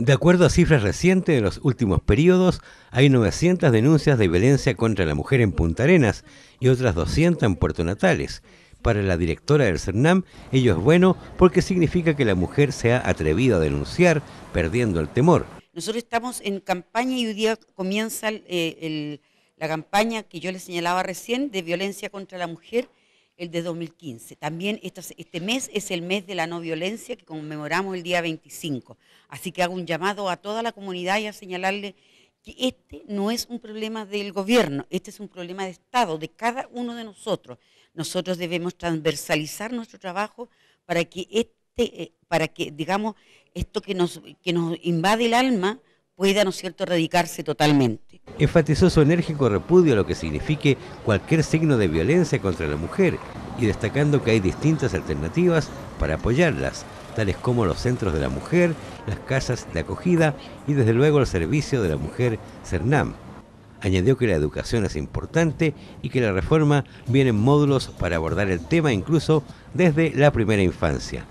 De acuerdo a cifras recientes de los últimos periodos, hay 900 denuncias de violencia contra la mujer en Punta Arenas y otras 200 en Puerto Natales. Para la directora del CERNAM, ello es bueno porque significa que la mujer se ha atrevido a denunciar, perdiendo el temor. Nosotros estamos en campaña y hoy día comienza eh, la campaña que yo le señalaba recién de violencia contra la mujer el de 2015. También este mes es el mes de la no violencia que conmemoramos el día 25. Así que hago un llamado a toda la comunidad y a señalarle que este no es un problema del gobierno, este es un problema de Estado, de cada uno de nosotros. Nosotros debemos transversalizar nuestro trabajo para que este, eh, para que digamos esto que nos que nos invade el alma pueda, ¿no cierto?, erradicarse totalmente. Enfatizó su enérgico repudio a lo que signifique cualquier signo de violencia contra la mujer y destacando que hay distintas alternativas para apoyarlas, tales como los centros de la mujer, las casas de acogida y desde luego el servicio de la mujer CERNAM. Añadió que la educación es importante y que la reforma viene en módulos para abordar el tema incluso desde la primera infancia.